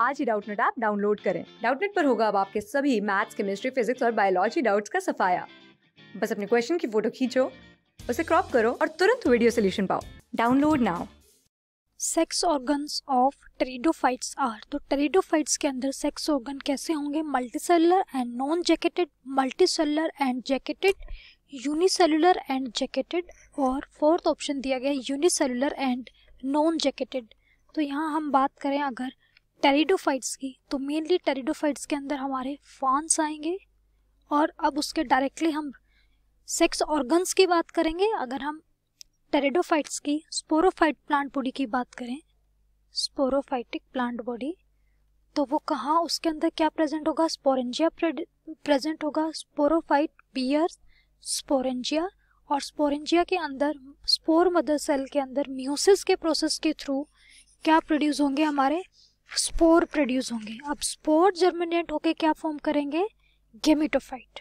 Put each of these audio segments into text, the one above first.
आज ही Doubtnut app download करें डाउटनेट पर होगा अब आपके सभी मैथ्स केमिस्ट्री फिजिक्स और बायोलॉजी डाउट्स का सफाया बस अपने क्वेश्चन की फोटो खींचो उसे क्रॉप करो और तुरंत वीडियो सोल्यूशन पाओ download now sex organs of pteridophytes are तो ट्रेडोफाइट्स के अंदर सेक्स ऑर्गन कैसे होंगे multicellular and non jacketed multicellular and jacketed unicellular and jacketed और फोर्थ ऑप्शन दिया गया यूनिसेलुलर एंड नॉन जैकेटेड तो यहाँ हम बात करें अगर टेरिडोफाइट्स की तो मेनली टेरिडोफाइट्स के अंदर हमारे फॉन्स आएंगे और अब उसके डायरेक्टली हम सेक्स ऑर्गन्स की बात करेंगे अगर हम टेरिडोफाइट्स की स्पोरोफाइट प्लांट बॉडी की बात करें स्पोरोफाइटिक प्लांट बॉडी तो वो कहाँ उसके अंदर क्या प्रेजेंट होगा स्पोरेंजिया प्रेजेंट होगा स्पोरोफाइट बियर स्पोरेंजिया और स्पोरेंजिया के अंदर स्पोर मदर सेल के अंदर म्यूसिस के प्रोसेस के थ्रू क्या प्रोड्यूस होंगे हमारे स्पोर प्रोड्यूस होंगे अब स्पोर जर्मिनेट होके क्या फॉर्म करेंगे गेमिटोफाइट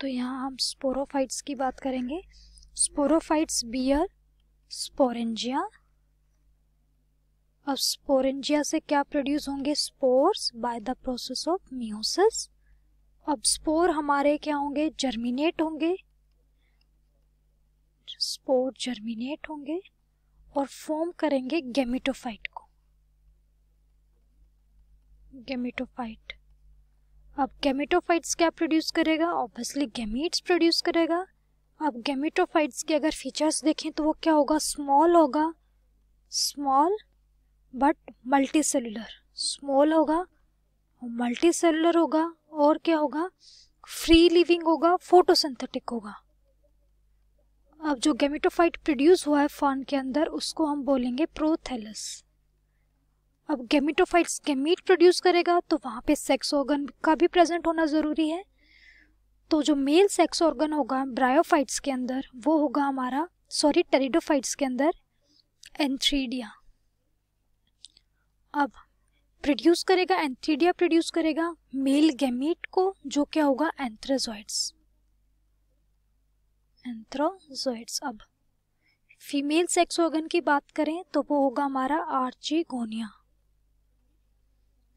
तो यहाँ हम स्पोरोफाइट्स की बात करेंगे स्पोरोफाइट्स बियर स्पोरेंजिया अब स्पोरेंजिया से क्या प्रोड्यूस होंगे spores by the process of meiosis अब स्पोर हमारे क्या होंगे जर्मिनेट होंगे स्पोर जर्मिनेट होंगे और फॉर्म करेंगे गेमिटोफाइट को गेमिटोफाइट अब गेमिटोफाइट्स क्या प्रोड्यूस करेगा ऑब्वियसली गेमिट्स प्रोड्यूस करेगा अब गेमिटोफाइट्स के अगर फीचर्स देखें तो वो क्या होगा स्मॉल होगा small but multicellular small होगा मल्टी सेलुलर होगा और क्या होगा फ्री लिविंग होगा फोटोसिंथेटिक होगा अब जो गेमिटोफाइट प्रोड्यूस हुआ है फॉर्न के अंदर उसको हम बोलेंगे प्रोथेलस अब गेमिटोफाइट्स गेमीट प्रोड्यूस करेगा तो वहाँ पे सेक्स ऑर्गन का भी प्रेजेंट होना ज़रूरी है तो जो मेल सेक्स ऑर्गन होगा ब्रायोफाइट्स के अंदर वो होगा हमारा सॉरी टेरिडोफाइट्स के अंदर एंथ्रीडिया अब प्रोड्यूस करेगा एंथ्रीडिया प्रोड्यूस करेगा मेल गेमीट को जो क्या होगा एंथ्रेजॉइड्स एंथ्रोजॉइड्स अब फीमेल सेक्स ऑर्गन की बात करें तो वो होगा हमारा आर्ची गोनिया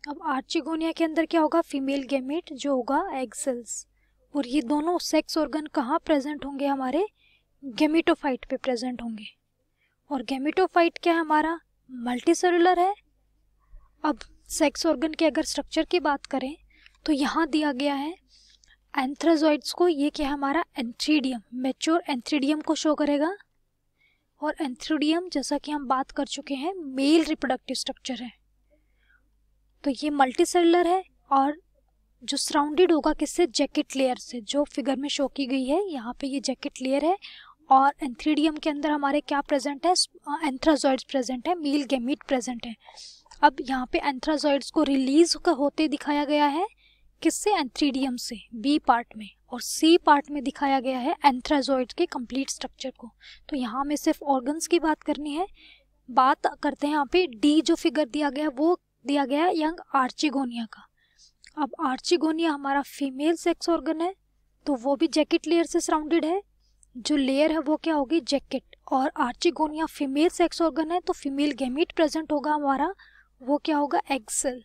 अब आर्चिगोनिया के अंदर क्या होगा फीमेल गेमेट जो होगा एग्सेल्स और ये दोनों सेक्स ऑर्गन कहाँ प्रेजेंट होंगे हमारे गेमिटोफाइट पे प्रेजेंट होंगे और गेमिटोफाइट क्या है हमारा मल्टी सेलुलर है अब सेक्स ऑर्गन के अगर स्ट्रक्चर की बात करें तो यहाँ दिया गया है एंथ्रेजॉइड्स को ये क्या है हमारा एंथ्रीडियम मेच्योर एंथ्रीडियम को शो करेगा और एंथ्रीडियम जैसा कि हम बात कर चुके हैं मेल रिप्रोडक्टिव स्ट्रक्चर है तो ये मल्टी सेलुलर है और जो सराउंडेड होगा किससे जैकेट लेयर से जो फिगर में शो की गई है यहाँ पे ये जैकेट लेयर है और एंथ्रीडियम के अंदर हमारे क्या प्रेजेंट है एंथ्राजॉइड्स प्रेजेंट है मील गेमीट प्रेजेंट है अब यहाँ पे एंथ्राजॉइड्स को रिलीज होते दिखाया गया है किससे एंथ्रीडियम से बी पार्ट में और सी पार्ट में दिखाया गया है एंथ्राजॉइड के कंप्लीट स्ट्रक्चर को तो यहाँ में सिर्फ ऑर्गन्स की बात करनी है बात करते हैं यहाँ पे डी जो फिगर दिया गया है वो दिया गया है यंग आर्चिगोनिया का अब आर्चिगोनिया हमारा फीमेल सेक्स ऑर्गन है तो वो भी जैकेट लेयर से सराउंडेड है जो लेयर है वो क्या होगी जैकेट और आर्चिगोनिया फीमेल सेक्स ऑर्गन है तो फीमेल गैमिट प्रेजेंट होगा हमारा वो क्या होगा एक्सेल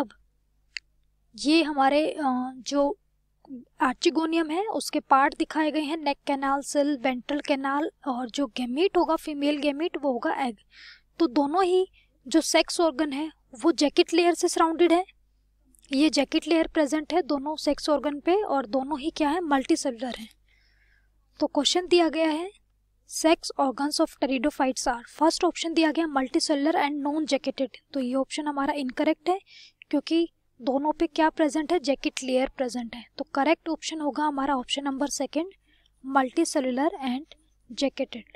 अब ये हमारे जो आर्चिगोनियम है उसके पार्ट दिखाए गए हैं neck canal cell ventral canal और जो गैमिट होगा फीमेल गैमिट वो होगा एग तो दोनों ही जो सेक्स ऑर्गन है वो जैकेट लेयर से सराउंडेड है ये जैकेट लेयर प्रेजेंट है दोनों सेक्स ऑर्गन पे और दोनों ही क्या है मल्टी सेलुलर हैं तो क्वेश्चन दिया गया है sex organs of pteridophytes are first option दिया गया multicellular and non jacketed तो ये ऑप्शन हमारा इनकरेक्ट है क्योंकि दोनों पे क्या प्रेजेंट है जैकेट लेयर प्रेजेंट है तो करेक्ट ऑप्शन होगा हमारा option number second multicellular and jacketed